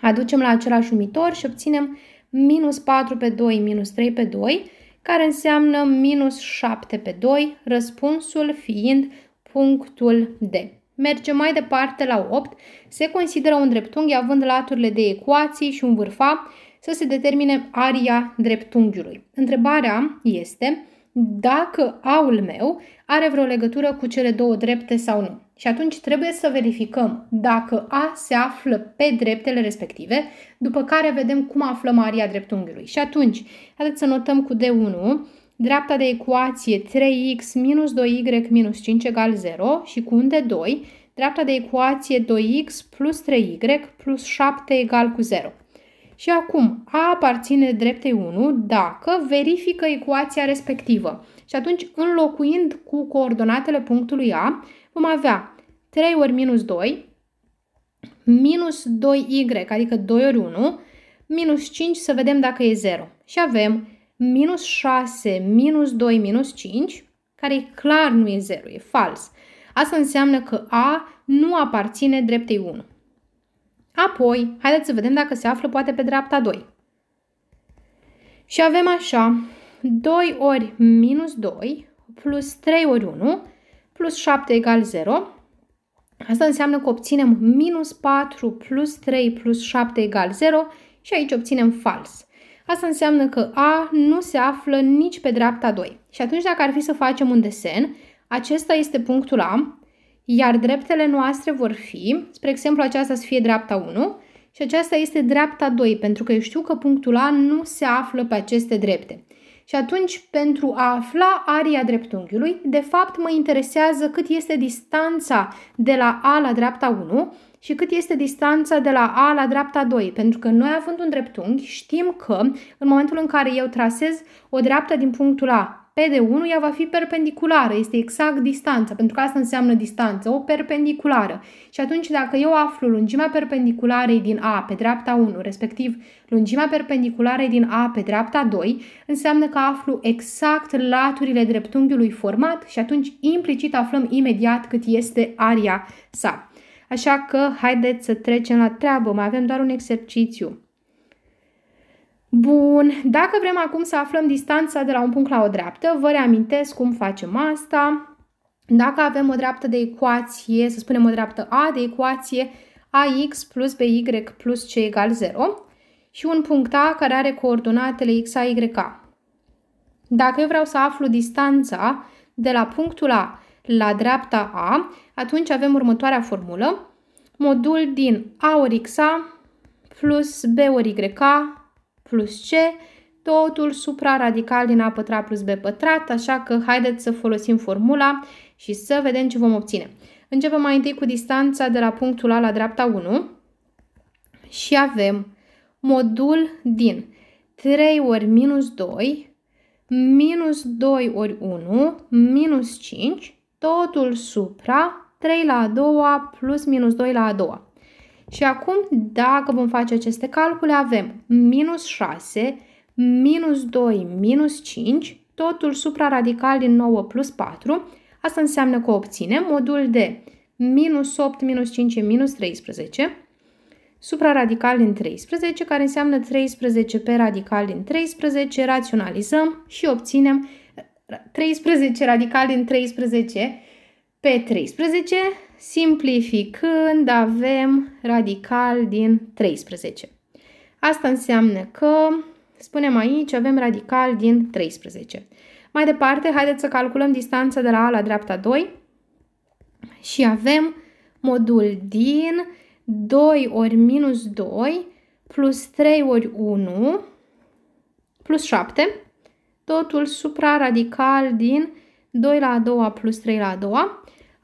aducem la același umitor și obținem minus 4 pe 2 minus 3 pe 2, care înseamnă minus 7 pe 2, răspunsul fiind punctul D. Mergem mai departe la 8. Se consideră un dreptunghi având laturile de ecuații și un vârfa să se determine aria dreptunghiului. Întrebarea este dacă aul meu are vreo legătură cu cele două drepte sau nu și atunci trebuie să verificăm dacă A se află pe dreptele respective, după care vedem cum află Maria dreptunghiului. Și atunci, haideți să notăm cu D1 dreapta de ecuație 3x minus 2y minus 5 egal 0 și cu un D2 dreapta de ecuație 2x plus 3y plus 7 egal cu 0. Și acum, A aparține dreptei 1 dacă verifică ecuația respectivă. Și atunci, înlocuind cu coordonatele punctului A, vom avea 3 ori minus 2, minus 2y, adică 2 ori 1, minus 5 să vedem dacă e 0. Și avem minus 6, minus 2, minus 5, care e clar nu e 0, e fals. Asta înseamnă că A nu aparține dreptei 1. Apoi, haideți să vedem dacă se află poate pe dreapta 2. Și avem așa, 2 ori minus 2 plus 3 ori 1 plus 7 egal 0. Asta înseamnă că obținem minus 4 plus 3 plus 7 egal 0 și aici obținem fals. Asta înseamnă că A nu se află nici pe dreapta 2. Și atunci dacă ar fi să facem un desen, acesta este punctul A, iar dreptele noastre vor fi, spre exemplu aceasta să fie dreapta 1 și aceasta este dreapta 2, pentru că eu știu că punctul A nu se află pe aceste drepte. Și atunci, pentru a afla aria dreptunghiului, de fapt mă interesează cât este distanța de la A la dreapta 1 și cât este distanța de la A la dreapta 2, pentru că noi având un dreptunghi știm că în momentul în care eu trasez o dreaptă din punctul A P de 1 ea va fi perpendiculară, este exact distanța, pentru că asta înseamnă distanță, o perpendiculară. Și atunci dacă eu aflu lungimea perpendicularei din A pe dreapta 1, respectiv lungimea perpendicularei din A pe dreapta 2, înseamnă că aflu exact laturile dreptunghiului format și atunci implicit aflăm imediat cât este aria sa. Așa că haideți să trecem la treabă, mai avem doar un exercițiu. Bun, dacă vrem acum să aflăm distanța de la un punct la o dreaptă, vă reamintesc cum facem asta. Dacă avem o dreaptă de ecuație, să spunem o dreaptă A de ecuație, AX plus BY plus C egal 0 și un punct A care are coordonatele XA, YA. Dacă eu vreau să aflu distanța de la punctul A la dreapta A, atunci avem următoarea formulă. Modul din A ori XA plus B ori YA plus C, totul supra-radical din A pătrat plus B pătrat, așa că haideți să folosim formula și să vedem ce vom obține. Începem mai întâi cu distanța de la punctul A la dreapta 1 și avem modul din 3 ori minus 2, minus 2 ori 1, minus 5, totul supra 3 la a doua plus minus 2 la a doua. Și acum, dacă vom face aceste calcule, avem minus 6, minus 2, minus 5, totul supraradical din 9 plus 4. Asta înseamnă că obținem modul de minus 8 minus 5 e minus 13, supraradical din 13, care înseamnă 13 pe radical din 13, raționalizăm și obținem 13 radical din 13 pe 13, simplificând, avem radical din 13. Asta înseamnă că, spunem aici, avem radical din 13. Mai departe, haideți să calculăm distanța de la A la dreapta 2 și avem modul din 2 ori minus 2 plus 3 ori 1 plus 7, totul supraradical din 2 la a doua plus 3 la a doua,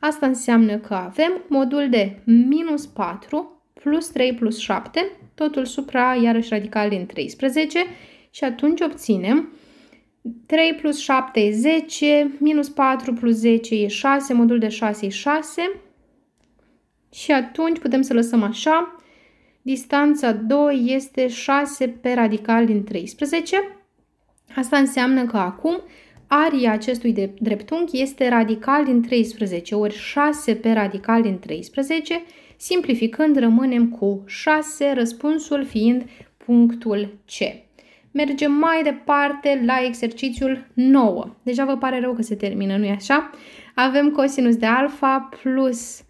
Asta înseamnă că avem modul de minus 4 plus 3 plus 7, totul supra iarăși radical din 13 și atunci obținem 3 plus 7 e 10, minus 4 plus 10 e 6, modul de 6 e 6 și atunci putem să lăsăm așa. Distanța 2 este 6 pe radical din 13. Asta înseamnă că acum aria acestui dreptunghi este radical din 13 ori 6 pe radical din 13, simplificând rămânem cu 6, răspunsul fiind punctul C. Mergem mai departe la exercițiul 9. Deja vă pare rău că se termină, nu-i așa? Avem cosinus de alfa plus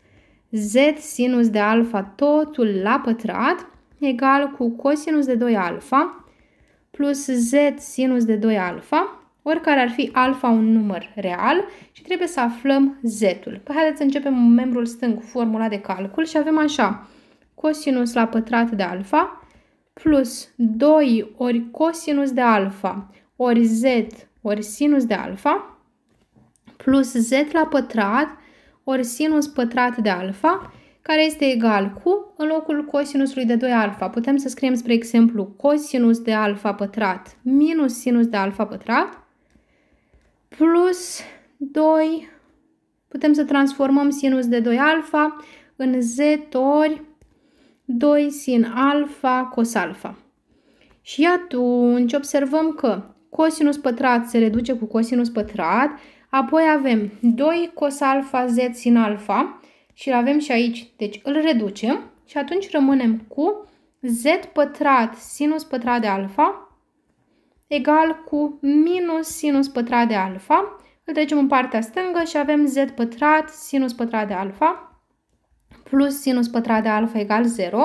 z sinus de alfa totul la pătrat egal cu cosinus de 2 alfa plus z sinus de 2 alfa oricare ar fi alfa un număr real și trebuie să aflăm z-ul. Păi haideți să începem membrul stâng formula de calcul și avem așa cosinus la pătrat de alfa plus 2 ori cosinus de alfa ori z ori sinus de alfa plus z la pătrat ori sinus pătrat de alfa care este egal cu, în locul cosinusului de 2 alfa, putem să scriem, spre exemplu, cosinus de alfa pătrat minus sinus de alfa pătrat plus 2, putem să transformăm sinus de 2 alfa în z ori 2 sin alfa cos alfa. Și atunci observăm că cosinus pătrat se reduce cu cosinus pătrat, apoi avem 2 cos alfa z sin alfa și îl avem și aici, deci îl reducem și atunci rămânem cu z pătrat sinus pătrat de alfa egal cu minus sinus pătrat de alfa. Îl trecem în partea stângă și avem z pătrat sinus pătrat de alfa plus sinus pătrat de alfa egal 0.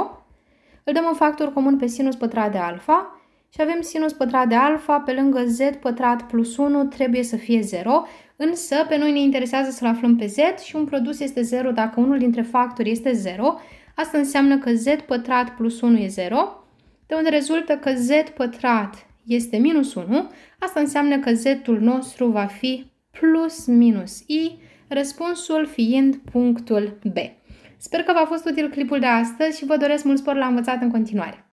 Îl dăm un factor comun pe sinus pătrat de alfa și avem sinus pătrat de alfa pe lângă z pătrat plus 1 trebuie să fie 0, însă pe noi ne interesează să-l aflăm pe z și un produs este 0 dacă unul dintre factori este 0. Asta înseamnă că z pătrat plus 1 e 0, de unde rezultă că z pătrat este minus 1, asta înseamnă că z-ul nostru va fi plus minus i, răspunsul fiind punctul B. Sper că v-a fost util clipul de astăzi și vă doresc mult spor la învățat în continuare.